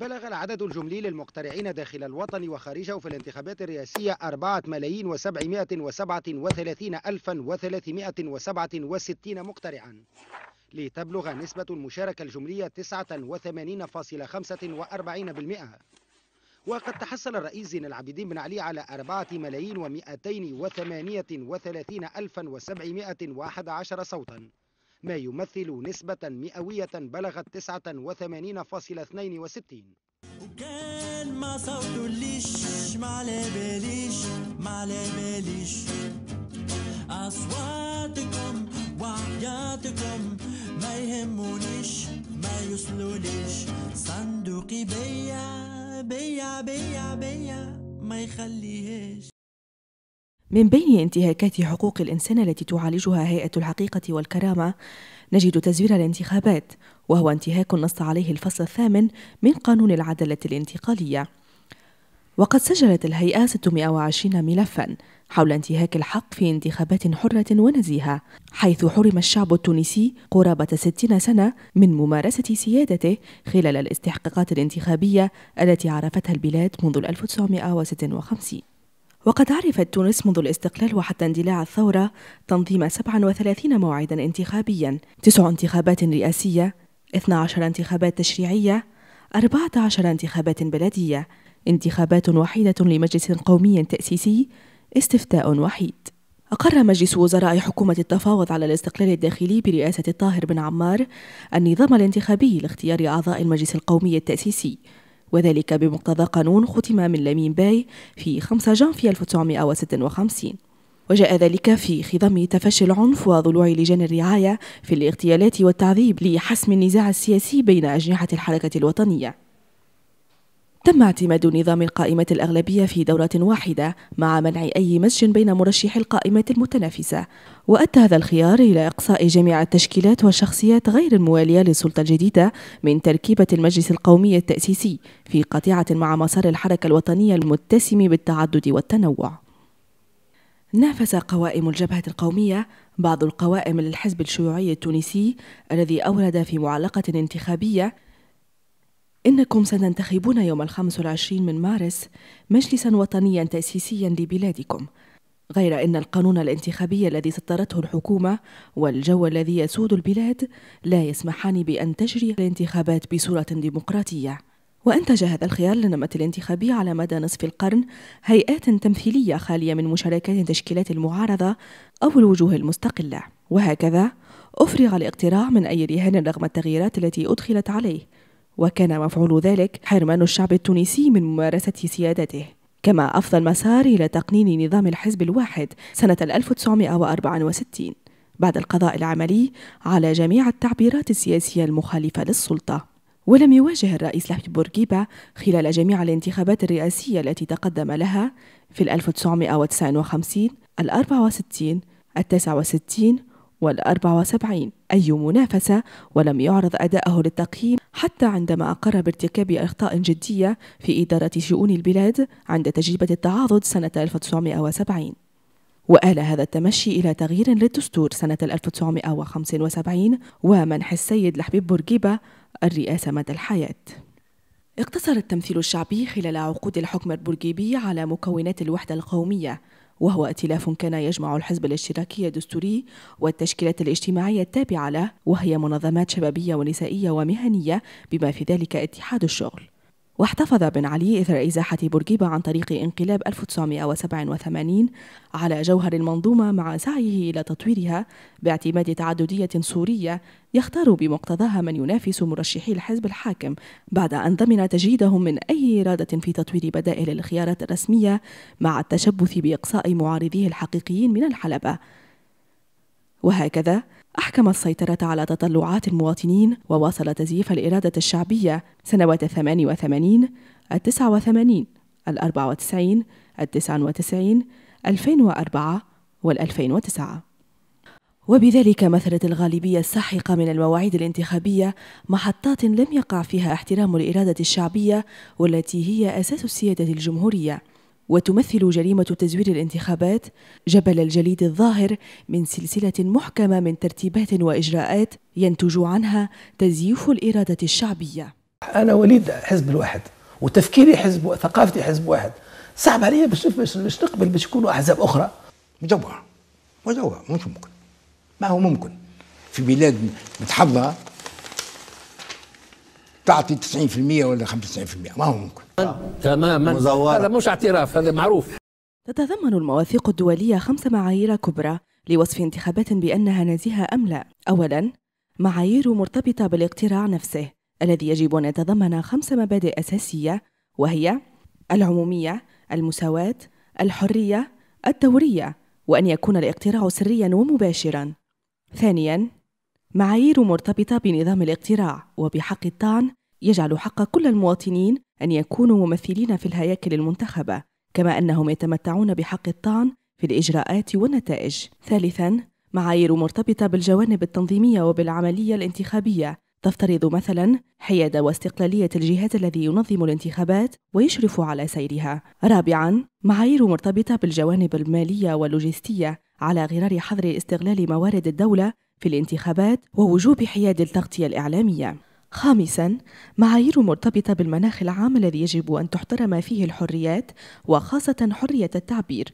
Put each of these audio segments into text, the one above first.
بلغ العدد الجملي للمقترعين داخل الوطن وخارجه في الانتخابات الرئاسية 4 ملايين و737 ألفا و367 مقترعا لتبلغ نسبة المشاركة الجملية 89.45% وقد تحصل الرئيس زين العابدين بن علي على 4 ملايين و238 ألفا و711 صوتا ما يمثل نسبة مئوية بلغت 89.62 وكان ما صوت ليش ما على باليش ما على باليش أصواتكم وعياتكم ما يهمونيش ما يوصلوليش صندوقي بيا بيا بيا بيا ما يخليهش من بين انتهاكات حقوق الإنسان التي تعالجها هيئة الحقيقة والكرامة نجد تزوير الانتخابات وهو انتهاك نص عليه الفصل الثامن من قانون العدالة الانتقالية وقد سجلت الهيئة 620 ملفا حول انتهاك الحق في انتخابات حرة ونزيهة حيث حرم الشعب التونسي قرابة 60 سنة من ممارسة سيادته خلال الاستحقاقات الانتخابية التي عرفتها البلاد منذ 1956 وقد عرفت تونس منذ الاستقلال وحتى اندلاع الثورة تنظيم 37 موعدا انتخابيا تسع انتخابات رئاسية 12 انتخابات تشريعية 14 انتخابات بلدية انتخابات وحيدة لمجلس قومي تأسيسي استفتاء وحيد أقر مجلس وزراء حكومة التفاوض على الاستقلال الداخلي برئاسة الطاهر بن عمار النظام الانتخابي لاختيار أعضاء المجلس القومي التأسيسي وذلك بمقتضى قانون ختم من لمين باي في 5 جانفي 1956 وجاء ذلك في خضم تفشي العنف وضلوع لجان الرعاية في الاغتيالات والتعذيب لحسم النزاع السياسي بين أجنحة الحركة الوطنية تم اعتماد نظام القائمة الأغلبية في دورة واحدة مع منع أي مزج بين مرشحي القائمة المتنافسة وأدى هذا الخيار إلى إقصاء جميع التشكيلات والشخصيات غير الموالية للسلطة الجديدة من تركيبة المجلس القومي التأسيسي في قطيعة مع مسار الحركة الوطنية المتسم بالتعدد والتنوع نافس قوائم الجبهة القومية بعض القوائم للحزب الشيوعي التونسي الذي أورد في معلقة انتخابية إنكم ستنتخبون يوم الخامس والعشرين من مارس مجلسا وطنيا تأسيسيا لبلادكم غير أن القانون الانتخابي الذي سطرته الحكومة والجو الذي يسود البلاد لا يسمحان بأن تجري الانتخابات بصورة ديمقراطية وأنتج هذا الخيار للنمط الانتخابي على مدى نصف القرن هيئات تمثيلية خالية من مشاركات تشكيلات المعارضة أو الوجوه المستقلة وهكذا أفرغ الاقتراع من أي رهان رغم التغييرات التي أدخلت عليه وكان مفعول ذلك حرمان الشعب التونسي من ممارسة سيادته كما أفضى المسار إلى تقنين نظام الحزب الواحد سنة 1964 بعد القضاء العملي على جميع التعبيرات السياسية المخالفة للسلطة ولم يواجه الرئيس لحبي بورقيبة خلال جميع الانتخابات الرئاسية التي تقدم لها في 1959 ال 64 ال 69 والأربع وسبعين أي منافسة ولم يعرض أداءه للتقييم حتى عندما أقر بارتكاب أخطاء جدية في إدارة شؤون البلاد عند تجربة التعاضد سنة 1970 وآل هذا التمشي إلى تغيير للدستور سنة 1975 ومنح السيد لحبيب بورقيبة الرئاسة مدى الحياة اقتصر التمثيل الشعبي خلال عقود الحكم البورقيبي على مكونات الوحدة القومية وهو ائتلاف كان يجمع الحزب الاشتراكي الدستوري والتشكيلات الاجتماعية التابعة له وهي منظمات شبابية ونسائية ومهنية بما في ذلك اتحاد الشغل واحتفظ بن علي إثر إزاحة بورقيبة عن طريق انقلاب 1987 على جوهر المنظومة مع سعيه إلى تطويرها باعتماد تعددية سورية يختار بمقتضاها من ينافس مرشحي الحزب الحاكم بعد أن ضمن تجهيدهم من أي إرادة في تطوير بدائل الخيارات الرسمية مع التشبث بإقصاء معارضيه الحقيقيين من الحلبة وهكذا أحكم السيطرة على تطلعات المواطنين وواصل تزييف الإرادة الشعبية سنوات 88 ال 89 ال 94 ال 99 2004 وال 2009 وبذلك مثلت الغالبية الساحقة من المواعيد الانتخابية محطات لم يقع فيها احترام الإرادة الشعبية والتي هي أساس السيادة الجمهورية وتمثل جريمة تزوير الانتخابات جبل الجليد الظاهر من سلسلة محكمة من ترتيبات وإجراءات ينتج عنها تزييف الإرادة الشعبية أنا وليد حزب الواحد وتفكيري حزب وثقافتي حزب واحد صعب علي باش باش نقبل باش يكونوا أحزاب أخرى مجوعة مجوعة مش ممكن ما هو ممكن في بلاد متحضره تعطي 90% ولا 95% ما هو ممكن تماما هذا مش اعتراف هذا معروف تتضمن المواثيق الدولية خمس معايير كبرى لوصف انتخابات بأنها نزيهة أم لا أولا معايير مرتبطة بالاقتراع نفسه الذي يجب أن يتضمن خمس مبادئ أساسية وهي العمومية المساواة الحرية الدورية وأن يكون الاقتراع سريا ومباشرا ثانيا معايير مرتبطة بنظام الاقتراع وبحق الطعن يجعل حق كل المواطنين أن يكونوا ممثلين في الهياكل المنتخبة كما أنهم يتمتعون بحق الطعن في الإجراءات والنتائج ثالثاً معايير مرتبطة بالجوانب التنظيمية وبالعملية الانتخابية تفترض مثلا حياد واستقلالية الجهاز الذي ينظم الانتخابات ويشرف على سيرها. رابعا معايير مرتبطة بالجوانب المالية واللوجستية على غرار حظر استغلال موارد الدولة في الانتخابات ووجوب حياد التغطية الإعلامية. خامسا معايير مرتبطة بالمناخ العام الذي يجب أن تحترم فيه الحريات وخاصة حرية التعبير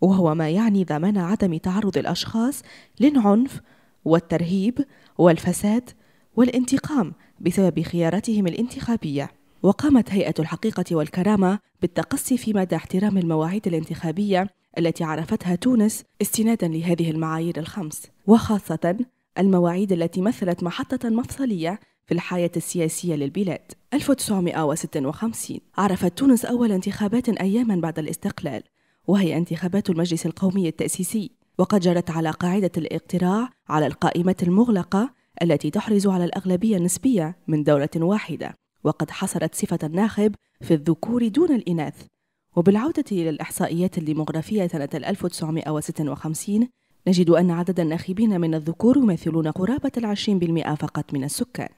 وهو ما يعني ضمان عدم تعرض الأشخاص للعنف والترهيب والفساد والانتقام بسبب خياراتهم الانتخابية وقامت هيئة الحقيقة والكرامة بالتقصي في مدى احترام المواعيد الانتخابية التي عرفتها تونس استنادا لهذه المعايير الخمس وخاصة المواعيد التي مثلت محطة مفصلية في الحياة السياسية للبلاد 1956 عرفت تونس أول انتخابات أياما بعد الاستقلال وهي انتخابات المجلس القومي التأسيسي وقد جرت على قاعدة الاقتراع على القائمة المغلقة التي تحرز على الأغلبية النسبية من دولة واحدة وقد حصرت صفة الناخب في الذكور دون الإناث وبالعودة إلى الإحصائيات الديمغرافية سنة 1956 نجد أن عدد الناخبين من الذكور يمثلون قرابة العشرين بالمئة فقط من السكان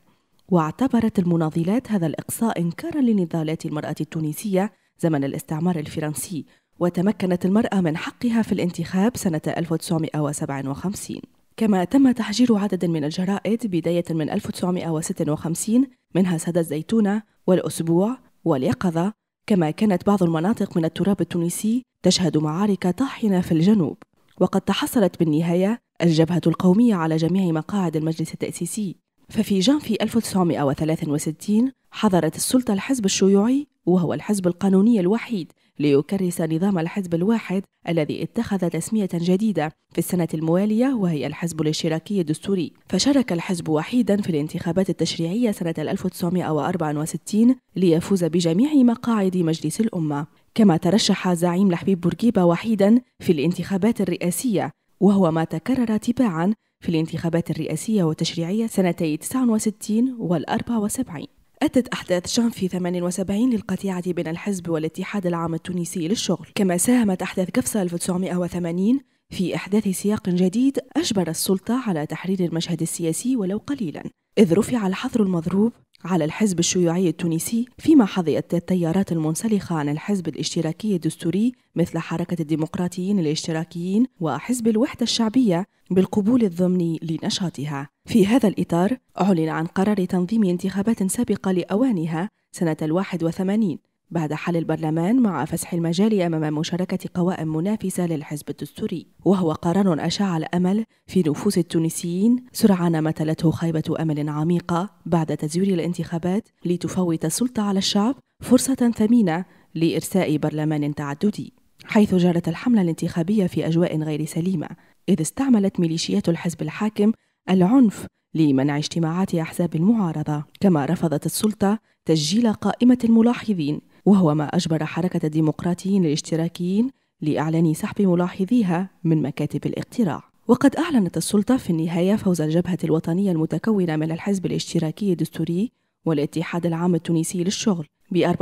واعتبرت المناضلات هذا الإقصاء إنكارا لنضالات المرأة التونسية زمن الاستعمار الفرنسي وتمكنت المرأة من حقها في الانتخاب سنة 1957 كما تم تحجير عدد من الجرائد بداية من 1956 منها سد الزيتونة والأسبوع واليقظة كما كانت بعض المناطق من التراب التونسي تشهد معارك طاحنة في الجنوب وقد تحصلت بالنهاية الجبهة القومية على جميع مقاعد المجلس التأسيسي ففي جانفي 1963 حظرت السلطة الحزب الشيوعي وهو الحزب القانوني الوحيد ليكرس نظام الحزب الواحد الذي اتخذ تسمية جديدة في السنة الموالية وهي الحزب الاشتراكي الدستوري فشارك الحزب وحيدا في الانتخابات التشريعية سنة 1964 ليفوز بجميع مقاعد مجلس الأمة كما ترشح زعيم لحبيب بورقيبة وحيدا في الانتخابات الرئاسية وهو ما تكرر تباعا في الانتخابات الرئاسية والتشريعية سنتي 69 وال 74 أدت أحداث شام في 78 للقطيعة بين الحزب والاتحاد العام التونسي للشغل كما ساهمت أحداث كفصة 1980 في إحداث سياق جديد أجبر السلطة على تحرير المشهد السياسي ولو قليلا إذ رفع الحظر المضروب على الحزب الشيوعي التونسي فيما حظيت التيارات المنسلخة عن الحزب الاشتراكي الدستوري مثل حركة الديمقراطيين الاشتراكيين وحزب الوحدة الشعبية بالقبول الضمني لنشاطها. في هذا الإطار أعلن عن قرار تنظيم انتخابات سابقة لأوانها سنة الواحد وثمانين بعد حل البرلمان مع فسح المجال أمام مشاركة قوائم منافسة للحزب الدستوري وهو قرار أشاع الأمل في نفوس التونسيين سرعان ما تلته خيبة أمل عميقة بعد تزوير الانتخابات لتفوت السلطة على الشعب فرصة ثمينة لإرساء برلمان تعددي حيث جرت الحملة الانتخابية في أجواء غير سليمة إذ استعملت ميليشيات الحزب الحاكم العنف لمنع اجتماعات أحزاب المعارضة كما رفضت السلطة تسجيل قائمة الملاحظين وهو ما أجبر حركة الديمقراطيين الاشتراكيين لإعلان سحب ملاحظيها من مكاتب الاقتراع وقد أعلنت السلطة في النهاية فوز الجبهة الوطنية المتكونة من الحزب الاشتراكي الدستوري والاتحاد العام التونسي للشغل ب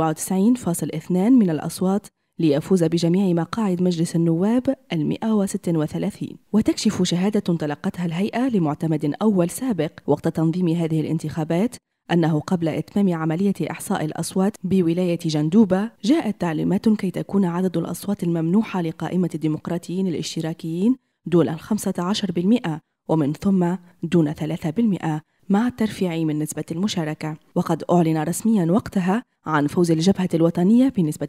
94.2 من الأصوات ليفوز بجميع مقاعد مجلس النواب ال 136 وتكشف شهادة تلقتها الهيئة لمعتمد أول سابق وقت تنظيم هذه الانتخابات أنه قبل إتمام عملية إحصاء الأصوات بولاية جندوبة جاءت تعليمات كي تكون عدد الأصوات الممنوحة لقائمة الديمقراطيين الاشتراكيين دون الخمسة عشر بالمئة ومن ثم دون ثلاثة بالمئة مع الترفيع من نسبة المشاركة وقد أعلن رسميا وقتها عن فوز الجبهة الوطنية بنسبة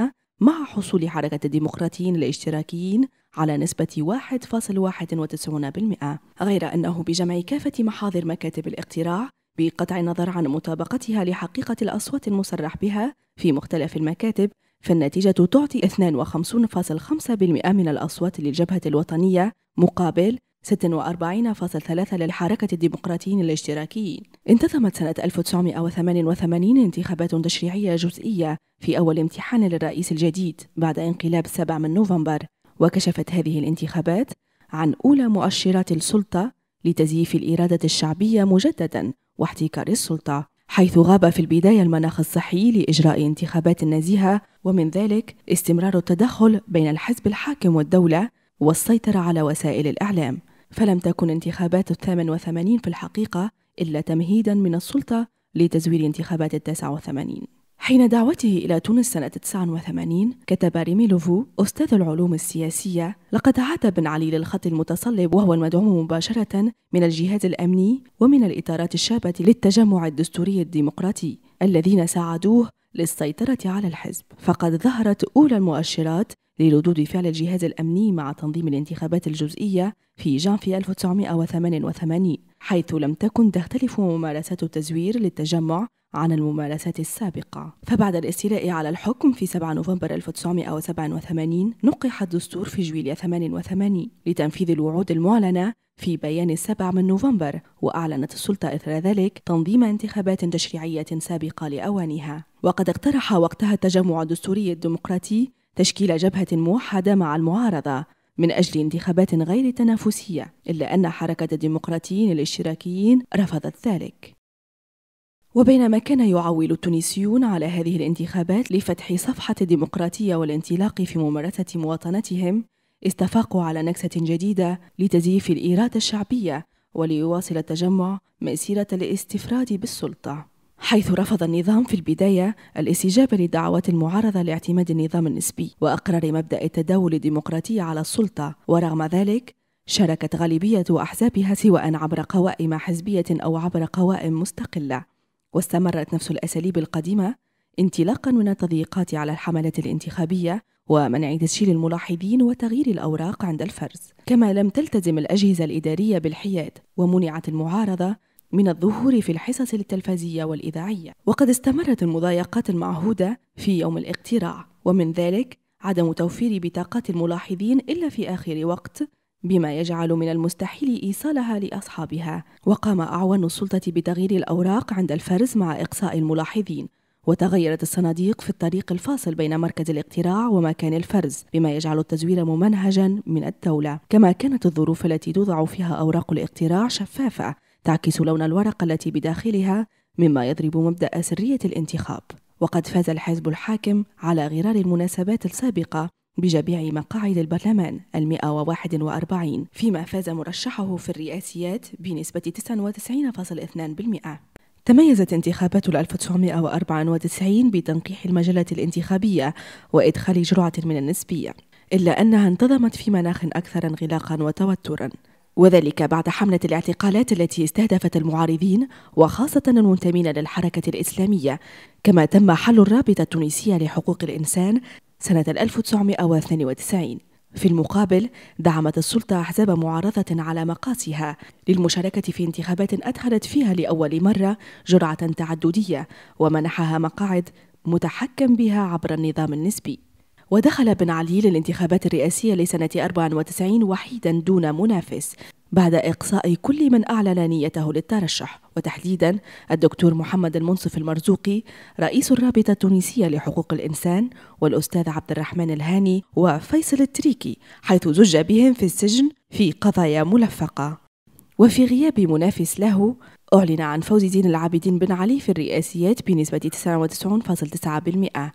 95.53% مع حصول حركة الديمقراطيين الاشتراكيين على نسبة 1.91% غير أنه بجمع كافة محاضر مكاتب الاقتراع بقطع النظر عن مطابقتها لحقيقة الأصوات المصرح بها في مختلف المكاتب فالنتيجة تعطي 52.5% من الأصوات للجبهة الوطنية مقابل 46.3 للحركة الديمقراطيين الاشتراكيين انتظمت سنة 1988 انتخابات تشريعية جزئية في أول امتحان للرئيس الجديد بعد انقلاب 7 من نوفمبر وكشفت هذه الانتخابات عن أولى مؤشرات السلطة لتزييف الإرادة الشعبية مجددا واحتكار السلطة حيث غاب في البداية المناخ الصحي لإجراء انتخابات نزيهة ومن ذلك استمرار التدخل بين الحزب الحاكم والدولة والسيطرة على وسائل الإعلام فلم تكن انتخابات الثامن وثمانين في الحقيقة إلا تمهيدا من السلطة لتزوير انتخابات التاسع وثمانين حين دعوته إلى تونس سنة 89 كتب ريمي لوفو أستاذ العلوم السياسية لقد عاد بن علي للخط المتصلب وهو المدعوم مباشرة من الجهاز الأمني ومن الإطارات الشابة للتجمع الدستوري الديمقراطي الذين ساعدوه للسيطرة على الحزب فقد ظهرت أولى المؤشرات لردود فعل الجهاز الأمني مع تنظيم الانتخابات الجزئية في جانفي 1988 حيث لم تكن تختلف ممارسات التزوير للتجمع عن الممارسات السابقة فبعد الاستيلاء على الحكم في 7 نوفمبر 1987 نقح الدستور في جويليا 88 لتنفيذ الوعود المعلنة في بيان السبع من نوفمبر وأعلنت السلطة إثر ذلك تنظيم انتخابات تشريعية سابقة لأوانها وقد اقترح وقتها التجمع الدستوري الديمقراطي تشكيل جبهة موحدة مع المعارضة من أجل انتخابات غير تنافسية إلا أن حركة الديمقراطيين الاشتراكيين رفضت ذلك وبينما كان يعول التونسيون على هذه الانتخابات لفتح صفحة الديمقراطية والانطلاق في ممارسة مواطنتهم استفاقوا على نكسة جديدة لتزييف الإرادة الشعبية وليواصل التجمع مسيرة الاستفراد بالسلطة حيث رفض النظام في البداية الاستجابة لدعوات المعارضة لاعتماد النظام النسبي وأقرار مبدأ التداول الديمقراطي على السلطة ورغم ذلك شاركت غالبية أحزابها سواء عبر قوائم حزبية أو عبر قوائم مستقلة واستمرت نفس الأساليب القديمة انطلاقا من التضييقات على الحملات الانتخابية ومنع تسجيل الملاحظين وتغيير الأوراق عند الفرز كما لم تلتزم الأجهزة الإدارية بالحياد ومنعت المعارضة من الظهور في الحصص التلفزية والإذاعية وقد استمرت المضايقات المعهودة في يوم الاقتراع ومن ذلك عدم توفير بطاقات الملاحظين إلا في آخر وقت بما يجعل من المستحيل إيصالها لأصحابها وقام أعوان السلطة بتغيير الأوراق عند الفرز مع إقصاء الملاحظين وتغيرت الصناديق في الطريق الفاصل بين مركز الاقتراع ومكان الفرز بما يجعل التزوير ممنهجا من الدولة كما كانت الظروف التي توضع فيها أوراق الاقتراع شفافة تعكس لون الورقة التي بداخلها مما يضرب مبدأ سرية الانتخاب وقد فاز الحزب الحاكم على غرار المناسبات السابقة بجميع مقاعد البرلمان المئة وواحد وأربعين فيما فاز مرشحه في الرئاسيات بنسبة 99.2% تميزت انتخابات 1994 بتنقيح المجلة الانتخابية وإدخال جرعة من النسبية إلا أنها انتظمت في مناخ أكثر انغلاقا وتوترا وذلك بعد حملة الاعتقالات التي استهدفت المعارضين وخاصة المنتمين للحركة الإسلامية كما تم حل الرابطة التونسية لحقوق الإنسان سنة 1992 في المقابل دعمت السلطة أحزاب معارضة على مقاسها للمشاركة في انتخابات أدخلت فيها لأول مرة جرعة تعددية ومنحها مقاعد متحكم بها عبر النظام النسبي ودخل بن علي للانتخابات الرئاسية لسنة 94 وحيدا دون منافس بعد إقصاء كل من أعلن نيته للترشح وتحديدا الدكتور محمد المنصف المرزوقي رئيس الرابطة التونسية لحقوق الإنسان والأستاذ عبد الرحمن الهاني وفيصل التريكي حيث زج بهم في السجن في قضايا ملفقة وفي غياب منافس له أعلن عن فوز زين العابدين بن علي في الرئاسيات بنسبة 99.9%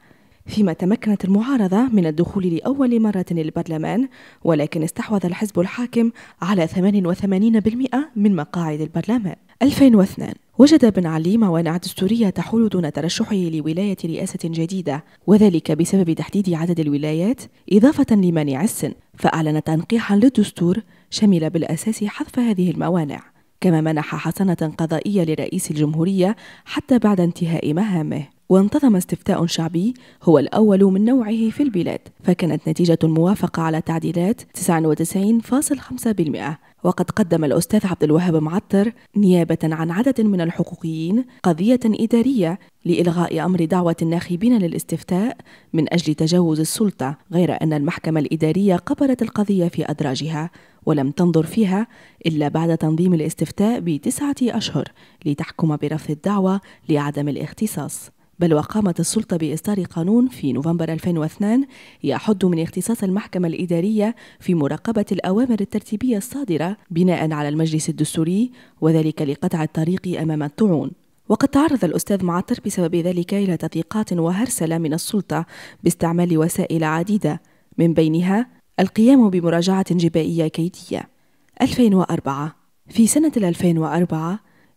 فيما تمكنت المعارضة من الدخول لأول مرة للبرلمان ولكن استحوذ الحزب الحاكم على 88% من مقاعد البرلمان 2002 وجد بن علي موانع دستورية تحول دون ترشحه لولاية رئاسة جديدة وذلك بسبب تحديد عدد الولايات إضافة لمانع السن فأعلن تنقيحا للدستور شمل بالأساس حذف هذه الموانع كما منح حسنة قضائية لرئيس الجمهورية حتى بعد انتهاء مهامه وانتظم استفتاء شعبي هو الأول من نوعه في البلاد فكانت نتيجة الموافقة على تعديلات 99.5% وقد قدم الأستاذ عبد الوهاب معطر نيابة عن عدد من الحقوقيين قضية إدارية لإلغاء أمر دعوة الناخبين للاستفتاء من أجل تجاوز السلطة غير أن المحكمة الإدارية قبلت القضية في أدراجها ولم تنظر فيها إلا بعد تنظيم الاستفتاء بتسعة أشهر لتحكم برفض الدعوة لعدم الاختصاص بل وقامت السلطة بإصدار قانون في نوفمبر 2002 يحد من اختصاص المحكمة الإدارية في مراقبة الأوامر الترتيبية الصادرة بناء على المجلس الدستوري وذلك لقطع الطريق أمام الطعون وقد تعرض الأستاذ معطر بسبب ذلك إلى تضييقات وهرسلة من السلطة باستعمال وسائل عديدة من بينها القيام بمراجعة جبائية كيدية 2004 في سنة 2004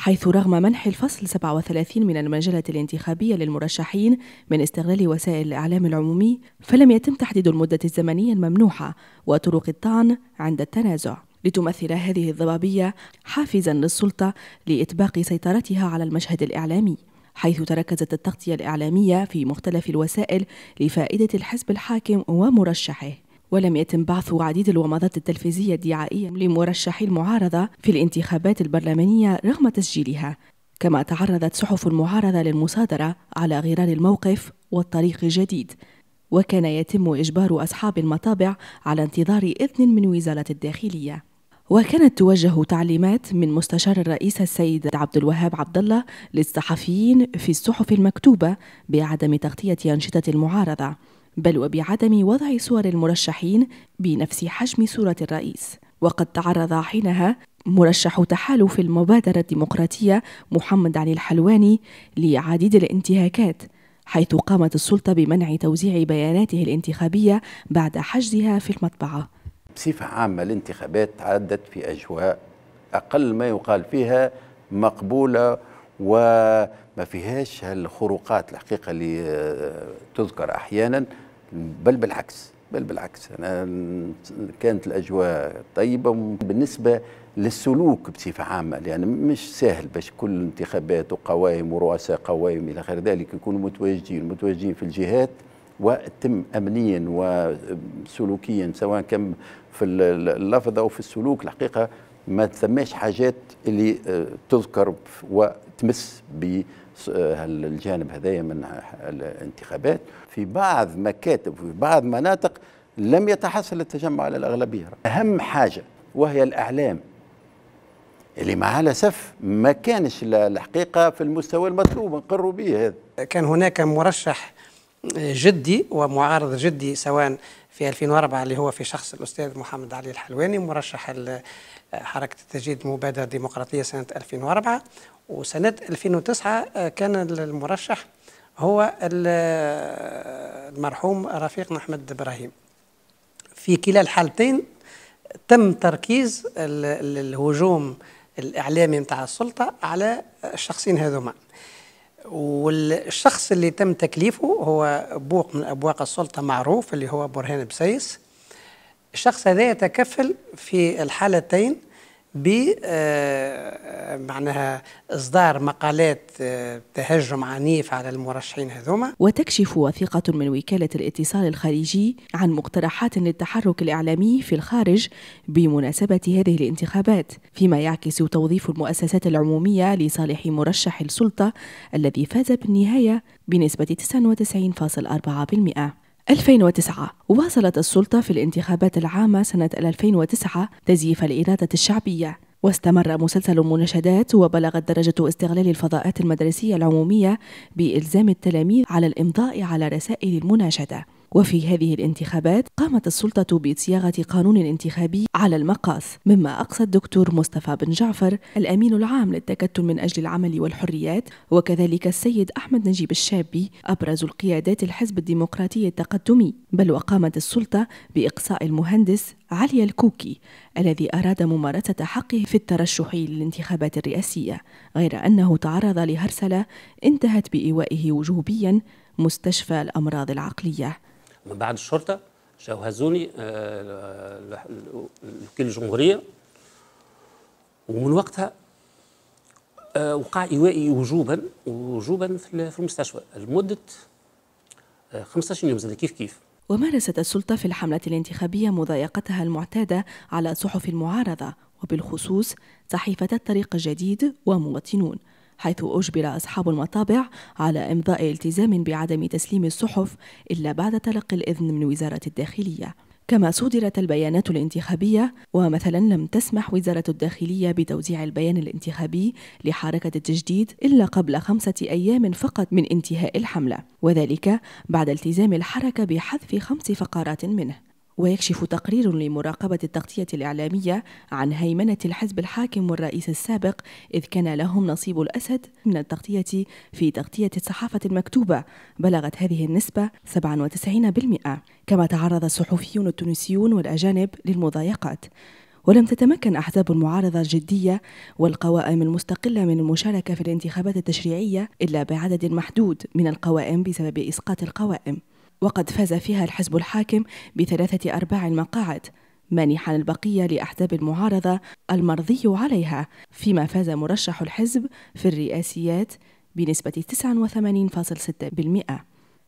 حيث رغم منح الفصل 37 من المجلة الانتخابية للمرشحين من استغلال وسائل الإعلام العمومي فلم يتم تحديد المدة الزمنية الممنوحة وطرق الطعن عند التنازع لتمثل هذه الضبابية حافزا للسلطة لإطباق سيطرتها على المشهد الإعلامي حيث تركزت التغطية الإعلامية في مختلف الوسائل لفائدة الحزب الحاكم ومرشحه ولم يتم بعث عديد الومضات التلفزية الدعائية لمرشحي المعارضة في الانتخابات البرلمانية رغم تسجيلها كما تعرضت صحف المعارضة للمصادرة على غرار الموقف والطريق الجديد وكان يتم إجبار أصحاب المطابع على انتظار إذن من وزارة الداخلية وكانت توجه تعليمات من مستشار الرئيس السيد عبد الوهاب عبد الله للصحفيين في الصحف المكتوبة بعدم تغطية أنشطة المعارضة بل وبعدم وضع صور المرشحين بنفس حجم صورة الرئيس وقد تعرض حينها مرشح تحالف المبادرة الديمقراطية محمد علي الحلواني لعديد الانتهاكات حيث قامت السلطة بمنع توزيع بياناته الانتخابية بعد حجزها في المطبعة بصفة عامة الانتخابات عدت في أجواء أقل ما يقال فيها مقبولة وما فيهاش هالخروقات الحقيقة اللي آه، تذكر أحيانا بل بالعكس بل بالعكس أنا كانت الأجواء طيبة بالنسبة للسلوك بصفة عامة لأن يعني مش سهل باش كل انتخابات وقوائم ورؤساء قوائم إلى غير ذلك يكونوا متواجدين متواجدين في الجهات وتم امنيا وسلوكيا سواء كان في اللفظ او في السلوك الحقيقه ما ثماش حاجات اللي آه، تذكر و تمس بالجانب آه، هذايا من الانتخابات في بعض مكاتب وفي بعض مناطق لم يتحصل التجمع على الأغلبية أهم حاجة وهي الأعلام اللي مع الأسف ما كانش الحقيقة في المستوى المطلوب نقروا به هذا كان هناك مرشح جدي ومعارض جدي سواء في 2004 اللي هو في شخص الأستاذ محمد علي الحلواني مرشح حركة التجديد مبادرة ديمقراطية سنة 2004 وسنة 2009 آه، كان المرشح هو آه، المرحوم رفيقنا أحمد إبراهيم في كلا الحالتين تم تركيز الهجوم الإعلامي متاع السلطة على الشخصين هذوما والشخص اللي تم تكليفه هو بوق من أبواق السلطة معروف اللي هو برهان بسيس الشخص هذا يتكفل في الحالتين ب آه، معناها اصدار مقالات آه، تهجم عنيف على المرشحين هذوما وتكشف وثيقه من وكاله الاتصال الخارجي عن مقترحات للتحرك الاعلامي في الخارج بمناسبه هذه الانتخابات فيما يعكس توظيف المؤسسات العموميه لصالح مرشح السلطه الذي فاز بالنهايه بنسبه 99.4% 2009 واصلت السلطة في الانتخابات العامة سنة 2009 تزييف الإرادة الشعبية واستمر مسلسل المناشدات وبلغت درجة استغلال الفضاءات المدرسية العمومية بإلزام التلاميذ على الإمضاء على رسائل المناشدة وفي هذه الانتخابات قامت السلطة بصياغة قانون انتخابي على المقاس مما أقصى الدكتور مصطفى بن جعفر الأمين العام للتكتل من أجل العمل والحريات وكذلك السيد أحمد نجيب الشابي أبرز القيادات الحزب الديمقراطي التقدمي بل وقامت السلطة بإقصاء المهندس علي الكوكي الذي أراد ممارسة حقه في الترشح للانتخابات الرئاسية غير أنه تعرض لهرسلة انتهت بإيوائه وجوبيا مستشفى الأمراض العقلية من بعد الشرطه هزوني آه، الوكيل الجمهوريه ومن وقتها آه، وقع إيوائي وجوبا وجوبا في المستشفى لمدة 15 آه، يوم زاد كيف كيف ومارست السلطة في الحملة الانتخابية مضايقتها المعتادة على صحف المعارضة وبالخصوص صحيفة الطريق الجديد ومواطنون حيث أجبر أصحاب المطابع على إمضاء التزام بعدم تسليم الصحف إلا بعد تلقي الإذن من وزارة الداخلية كما صدرت البيانات الانتخابية ومثلا لم تسمح وزارة الداخلية بتوزيع البيان الانتخابي لحركة التجديد إلا قبل خمسة أيام فقط من انتهاء الحملة وذلك بعد التزام الحركة بحذف خمس فقرات منه ويكشف تقرير لمراقبة التغطية الإعلامية عن هيمنة الحزب الحاكم والرئيس السابق إذ كان لهم نصيب الأسد من التغطية في تغطية الصحافة المكتوبة بلغت هذه النسبة 97% كما تعرض الصحفيون التونسيون والأجانب للمضايقات ولم تتمكن أحزاب المعارضة الجدية والقوائم المستقلة من المشاركة في الانتخابات التشريعية إلا بعدد محدود من القوائم بسبب إسقاط القوائم وقد فاز فيها الحزب الحاكم بثلاثة أرباع المقاعد مانحا البقية لأحزاب المعارضة المرضي عليها فيما فاز مرشح الحزب في الرئاسيات بنسبة 89.6%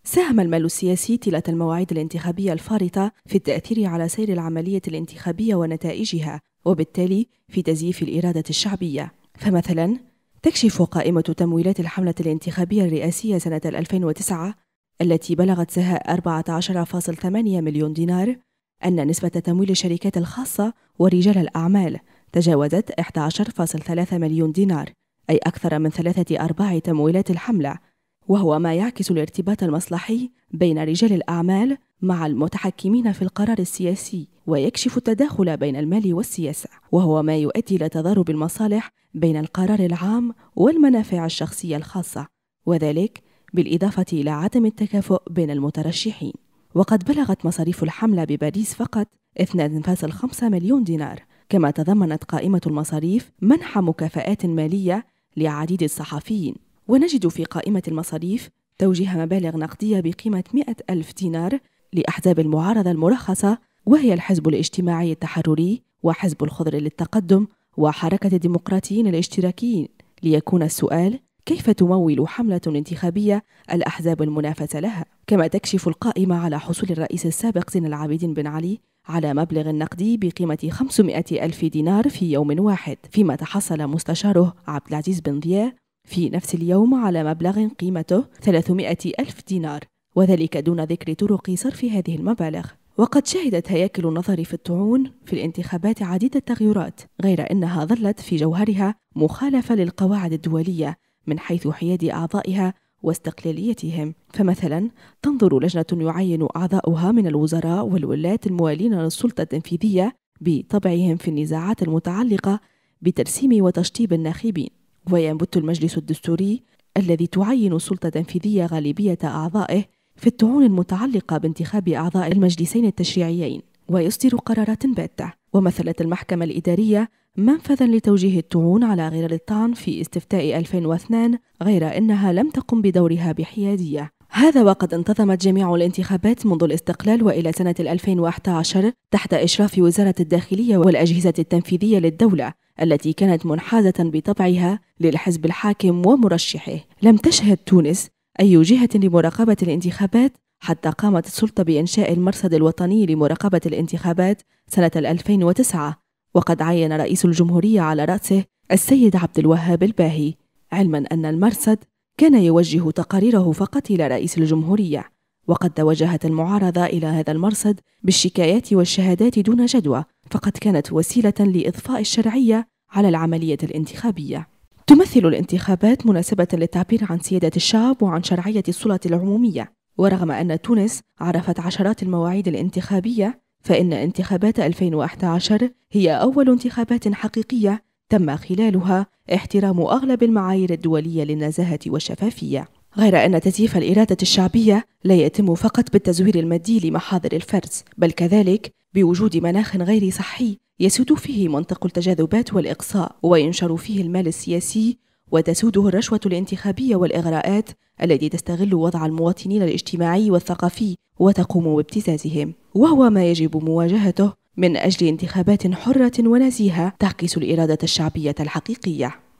ساهم المال السياسي طيلة المواعيد الانتخابية الفارطة في التأثير على سير العملية الانتخابية ونتائجها وبالتالي في تزييف الإرادة الشعبية فمثلا تكشف قائمة تمويلات الحملة الانتخابية الرئاسية سنة 2009 التي بلغت سها 14.8 مليون دينار أن نسبة تمويل الشركات الخاصة ورجال الأعمال تجاوزت 11.3 مليون دينار أي أكثر من ثلاثة أرباع تمويلات الحملة وهو ما يعكس الارتباط المصلحي بين رجال الأعمال مع المتحكمين في القرار السياسي ويكشف التداخل بين المال والسياسة وهو ما يؤدي إلى تضارب المصالح بين القرار العام والمنافع الشخصية الخاصة وذلك بالإضافة إلى عدم التكافؤ بين المترشحين وقد بلغت مصاريف الحملة بباريس فقط 2.5 مليون دينار كما تضمنت قائمة المصاريف منح مكافآت مالية لعديد الصحفيين ونجد في قائمة المصاريف توجيه مبالغ نقدية بقيمة 100 ألف دينار لأحزاب المعارضة المرخصة وهي الحزب الاجتماعي التحرري وحزب الخضر للتقدم وحركة الديمقراطيين الاشتراكيين ليكون السؤال كيف تمول حملة انتخابية الأحزاب المنافسة لها؟ كما تكشف القائمة على حصول الرئيس السابق زين العابدين بن علي على مبلغ نقدي بقيمة 500 ألف دينار في يوم واحد فيما تحصل مستشاره عبد العزيز بن ضياء في نفس اليوم على مبلغ قيمته 300 ألف دينار وذلك دون ذكر طرق صرف هذه المبالغ وقد شهدت هياكل النظر في الطعون في الانتخابات عديد التغيرات غير انها ظلت في جوهرها مخالفه للقواعد الدوليه من حيث حياد أعضائها واستقلاليتهم فمثلا تنظر لجنة يعين أعضاؤها من الوزراء والولاة الموالين للسلطة التنفيذية بطبعهم في النزاعات المتعلقة بترسيم وتشطيب الناخبين وينبت المجلس الدستوري الذي تعين السلطة التنفيذية غالبية أعضائه في الطعون المتعلقة بانتخاب أعضاء المجلسين التشريعيين ويصدر قرارات باتة ومثلت المحكمة الإدارية منفذا لتوجيه الطعون على غرار الطعن في استفتاء 2002 غير أنها لم تقم بدورها بحيادية هذا وقد انتظمت جميع الانتخابات منذ الاستقلال وإلى سنة 2011 تحت إشراف وزارة الداخلية والأجهزة التنفيذية للدولة التي كانت منحازة بطبعها للحزب الحاكم ومرشحه لم تشهد تونس أي جهة لمراقبة الانتخابات حتى قامت السلطة بإنشاء المرصد الوطني لمراقبة الانتخابات سنة 2009 وقد عين رئيس الجمهورية على رأسه السيد عبد الوهاب الباهي علما أن المرصد كان يوجه تقاريره فقط إلى رئيس الجمهورية وقد توجهت المعارضة إلى هذا المرصد بالشكايات والشهادات دون جدوى فقد كانت وسيلة لإضفاء الشرعية على العملية الانتخابية تمثل الانتخابات مناسبة للتعبير عن سيادة الشعب وعن شرعية السلطة العمومية ورغم أن تونس عرفت عشرات المواعيد الانتخابية فإن انتخابات 2011 هي أول انتخابات حقيقية تم خلالها احترام أغلب المعايير الدولية للنزاهة والشفافية غير أن تزييف الإرادة الشعبية لا يتم فقط بالتزوير المادي لمحاضر الفرز بل كذلك بوجود مناخ غير صحي يسود فيه منطق التجاذبات والإقصاء وينشر فيه المال السياسي وتسوده الرشوة الانتخابية والإغراءات التي تستغل وضع المواطنين الاجتماعي والثقافي وتقوم بابتزازهم وهو ما يجب مواجهته من أجل انتخابات حرة ونزيهة تعكس الإرادة الشعبية الحقيقية